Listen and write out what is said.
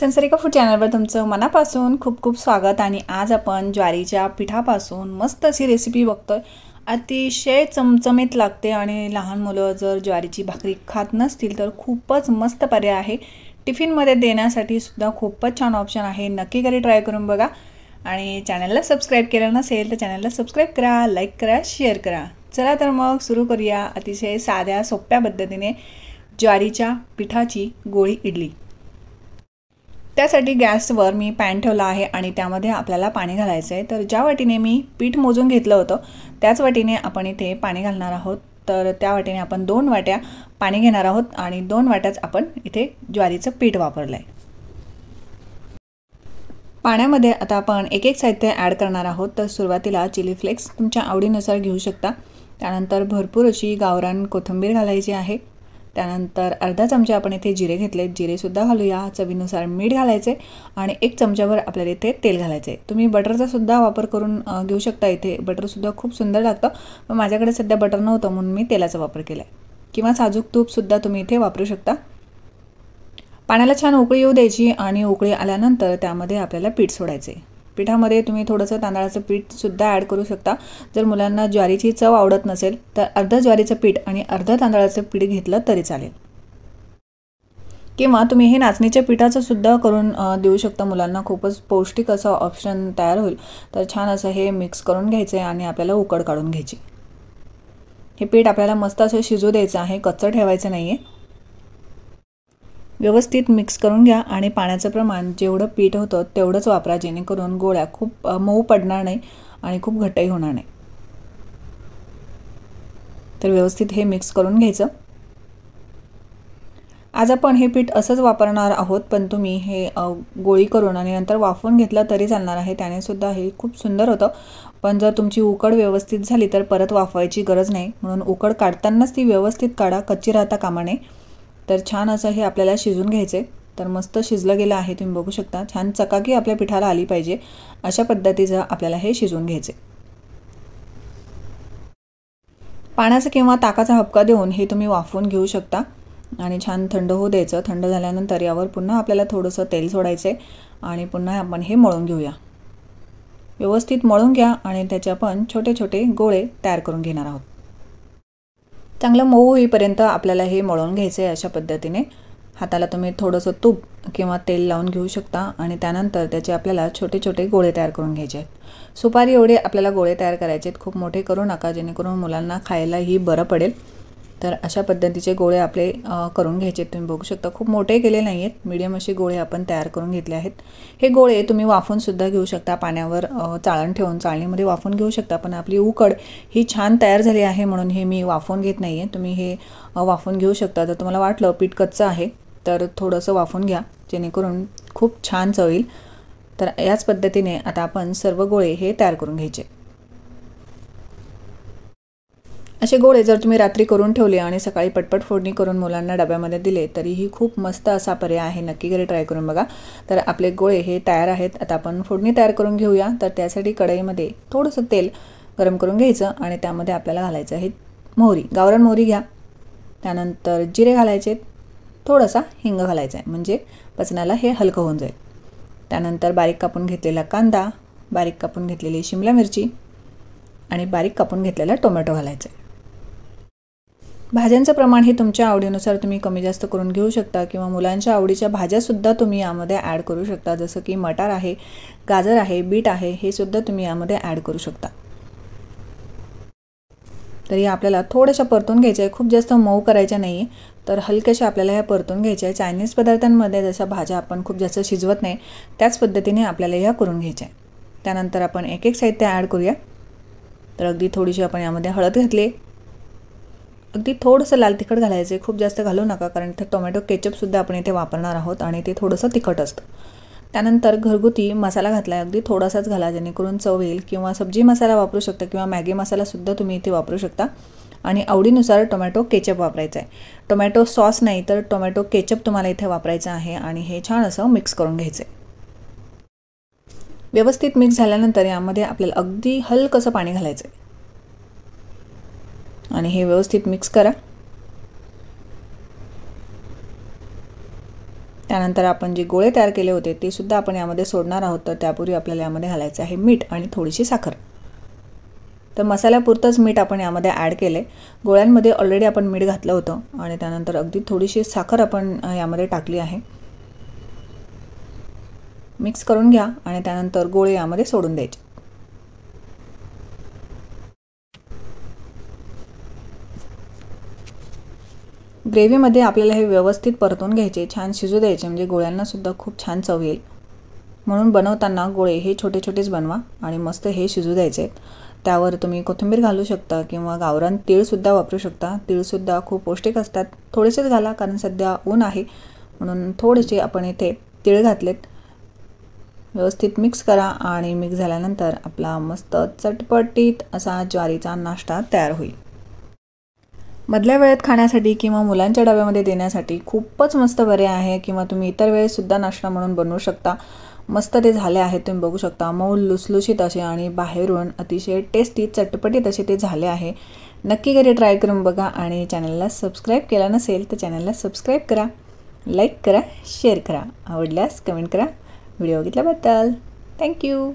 संसारिका food चॅनलवर तुमचं मनापासून खूप खूप स्वागत आणि आज आपण ज्वारीच्या पिठापासून मस्त अशी रेसिपी बघतोय अतिशय चमचमीत लागते आणि लहान मुलं जर ज्वारीची भाकरी खात नसतील तर खूपच मस्त पर्याय आहे टिफिनमध्ये देण्यासाठी सुद्धा खूपच छान ऑप्शन आहे नक्की घरी ट्राय करून बघा आणि चॅनलला सबस्क्राईब केलं नसेल तर चॅनलला सबस्क्राईब करा लाईक करा शेअर करा चला तर मग सुरू करूया अतिशय साध्या सोप्या पद्धतीने ज्वारीच्या पिठाची गोळी इडली त्यासाठी गॅसवर मी पॅन ठेवला आहे आणि त्यामध्ये आपल्याला पाणी घालायचं आहे तर ज्या वाटीने मी पीठ मोजून घेतलं होतं त्याच वाटीने आपण इथे पाणी घालणार आहोत तर त्या वाटीने आपण दोन वाट्या पाणी घेणार आहोत आणि दोन वाट्याच आपण इथे ज्वारीचं पीठ वापरलं आहे पाण्यामध्ये आता आपण एक एक साहित्य ॲड करणार आहोत तर सुरुवातीला चिली फ्लेक्स तुमच्या आवडीनुसार घेऊ शकता त्यानंतर भरपूर अशी गावरान कोथिंबीर घालायची आहे त्यानंतर अर्धा चमचा आपण इथे जिरे घेतले जिरेसुद्धा घालूया चवीनुसार मीठ घालायचे आणि एक चमच्यावर आपल्याला इथे तेल घालायचे तुम्ही बटरचासुद्धा वापर करून घेऊ शकता इथे बटरसुद्धा खूप सुंदर लागतं पण माझ्याकडे सध्या बटर नव्हतं म्हणून मी तेलाचा वापर केला आहे किंवा साजूक तूपसुद्धा तुम्ही इथे वापरू शकता पाण्याला छान उकळी येऊ द्यायची आणि उकळी आल्यानंतर त्यामध्ये आपल्याला पीठ सोडायचे पिठामध्ये तुम्ही थोडंसं तांदळाचं पीठसुद्धा ॲड करू शकता जर मुलांना ज्वारीची चव आवडत नसेल तर अर्ध ज्वारीचं पीठ आणि अर्ध तांदळाचं पीठ घेतलं तरी चालेल किंवा तुम्ही हे नाचणीच्या पिठाचं सुद्धा करून देऊ शकता मुलांना खूपच पौष्टिक असं ऑप्शन तयार होईल तर छान असं हे मिक्स करून घ्यायचं आहे आणि आपल्याला उकड काढून घ्यायची हे पीठ आपल्याला मस्त असं शिजू द्यायचं आहे कच्चं ठेवायचं नाही आहे व्यवस्थित मिक्स करून घ्या आणि पाण्याचं प्रमाण जेवढं पीठ होतं तेवढंच वापरा जेणेकरून गोळ्या खूप मऊ पडणार नाही आणि खूप घटही होणार नाही तर व्यवस्थित हे मिक्स करून घ्यायचं आज आपण हे पीठ असंच वापरणार आहोत पण तुम्ही हे गोळी करून आणि नंतर वाफवून घेतलं तरी चालणार आहे त्याने सुद्धा हे खूप सुंदर होतं पण जर तुमची उकड व्यवस्थित झाली तर परत वाफवायची गरज नाही म्हणून उकड काढतानाच ती व्यवस्थित काढा कच्ची राहता कामा नये तर छान असं हे आपल्याला शिजून घ्यायचं तर मस्त शिजलं गेलं आहे तुम्ही बघू शकता छान चकाकी आपल्या पिठाला आली पाहिजे अशा पद्धतीचं आपल्याला हे शिजवून घ्यायचे पाण्याचा किंवा ताकाचा हपका देऊन हे तुम्ही वाफवून घेऊ शकता आणि छान थंड होऊ द्यायचं थंड झाल्यानंतर यावर पुन्हा आपल्याला थोडंसं तेल सोडायचं आणि पुन्हा आपण हे मळून घेऊया व्यवस्थित मळून घ्या आणि त्याचे आपण छोटे छोटे गोळे तयार करून घेणार आहोत चांगलं मऊ होईपर्यंत आपल्याला हे मळून घ्यायचं आहे अशा पद्धतीने हाताला तुम्ही थोडंसं तूप किंवा तेल लावून घेऊ शकता आणि त्यानंतर त्याचे आपल्याला छोटे छोटे गोळे तयार करून घ्यायचे आहेत सुपारी एवढे आपल्याला गोळे तयार करायचे आहेत खूप मोठे करू नका जेणेकरून मुलांना खायलाही बरं पडेल तर अशा पद्धतीचे गोळे आपले करून घ्यायचे तुम्ही बघू शकता खूप मोठे केले नाही आहेत मीडियम असे गोळे आपण तयार करून घेतले आहेत हे गोळे तुम्ही वाफूनसुद्धा घेऊ शकता पाण्यावर चाळण ठेवून चाळणीमध्ये वाफून घेऊ शकता पण आपली उकड ही छान तयार झाली आहे म्हणून हे मी वाफून घेत नाही आहे तुम्ही हे वाफून घेऊ शकता जर तुम्हाला वाटलं पीठ कच्चं आहे तर थोडंसं वाफून घ्या जेणेकरून खूप छान चव तर याच पद्धतीने आता आपण सर्व गोळे हे तयार करून घ्यायचे असे गोळे जर तुम्ही रात्री करून ठेवले आणि सकाळी पटपट फोडणी करून मुलांना डब्यामध्ये दिले तरीही खूप मस्त असा पर्याय आहे नक्की घरी ट्राय करून बघा तर आपले गोळे हे तयार आहेत आता आपण फोडणी तयार करून घेऊया तर त्यासाठी कढईमध्ये थोडंसं तेल गरम करून घ्यायचं आणि त्यामध्ये आपल्याला घालायचं आहे मोहरी गावरण मोहरी घ्या त्यानंतर जिरे घालायचे थोडासा हिंग घालायचा आहे म्हणजे पचनाला हे हलकं होऊन जाईल त्यानंतर बारीक कापून घेतलेला कांदा बारीक कापून घेतलेली शिमला मिरची आणि बारीक कापून घेतलेला टोमॅटो घालायचा आहे भाज्यांचं प्रमाण हे तुमच्या आवडीनुसार तुम्ही कमी जास्त करून घेऊ शकता किंवा मुलांच्या आवडीच्या भाज्यासुद्धा तुम्ही यामध्ये ॲड करू शकता जसं की मटार आहे गाजर आहे बीट आहे हे सुद्धा तुम्ही यामध्ये ॲड करू शकता तरी आपल्याला थोडंशा परतून घ्यायचं आहे खूप जास्त मऊ करायच्या नाही तर हलक्याशा आपल्याला ह्या परतून घ्यायच्या आहे चायनीज पदार्थांमध्ये जशा भाज्या आपण खूप जास्त शिजवत नाही त्याच पद्धतीने आपल्याला ह्या करून घ्यायच्या आहे त्यानंतर आपण एक एक साहित्य ॲड करूया तर अगदी थोडीशी आपण यामध्ये हळद घातली अगदी थोडंसं लाल तिखट घालायचं आहे खूप जास्त घालू नका कारण इथे टोमॅटो केचपसुद्धा आपण इथे वापरणार आहोत आणि ते थोडंसं तिखट असतं त्यानंतर घरगुती मसाला घातला आहे अगदी थोडासाच घाला जेणेकरून चव येईल किंवा सब्जी मसाला वापरू शकता किंवा मॅगी मसालासुद्धा तुम्ही इथे वापरू शकता आणि आवडीनुसार टोमॅटो केचप वापरायचा आहे टोमॅटो सॉस नाही तर टोमॅटो केचप तुम्हाला इथे वापरायचं आहे आणि हे छान असं मिक्स करून घ्यायचं व्यवस्थित मिक्स झाल्यानंतर यामध्ये आपल्याला अगदी हलकंसं पाणी घालायचं आहे आणि हे व्यवस्थित मिक्स करा त्यानंतर आपण जे गोळे तयार केले होते ते सुद्धा आपण यामध्ये सोडणार आहोत तर त्यापूर्वी आपल्याला यामध्ये घालायचं आहे मीठ आणि थोडीशी साखर तर मसाल्यापुरतंच मीठ आपण यामध्ये ॲड केले गोळ्यांमध्ये ऑलरेडी आपण मीठ घातलं होतं आणि त्यानंतर अगदी थोडीशी साखर आपण यामध्ये टाकली आहे मिक्स करून घ्या आणि त्यानंतर गोळे यामध्ये सोडून द्यायचे ग्रेव्हीमध्ये आपल्याला हे व्यवस्थित परतून घ्यायचे छान शिजू द्यायचे म्हणजे गोळ्यांनासुद्धा खूप छान चव येईल म्हणून बनवताना गोळे हे छोटे छोटेच बनवा आणि मस्त हे शिजू द्यायचे त्यावर तुम्ही कोथिंबीर घालू शकता किंवा गावरान तीळसुद्धा वापरू शकता तिळसुद्धा खूप पौष्टिक असतात थोडेसेच घाला कारण सध्या ऊन आहे म्हणून थोडेसे आपण इथे तीळ घातलेत व्यवस्थित मिक्स करा आणि मिक्स झाल्यानंतर आपला मस्त चटपटीत असा ज्वारीचा नाश्ता तयार होईल मधल्या वेळेत खाण्यासाठी किंवा मुलांच्या डब्यामध्ये देण्यासाठी खूपच मस्त बरे आहे किंवा तुम्ही इतर वेळेससुद्धा नाश्ता म्हणून बनवू शकता मस्त ते झाले आहेत तुम्ही बघू शकता मऊ लुसलुशीत असे आणि बाहेरून अतिशय टेस्टी चटपटीत असे ते झाले आहे नक्की घरी ट्राय करून बघा आणि चॅनलला सबस्क्राईब केला नसेल तर चॅनलला सबस्क्राईब करा लाईक करा शेअर करा आवडल्यास कमेंट करा व्हिडिओ बघितल्याबद्दल थँक्यू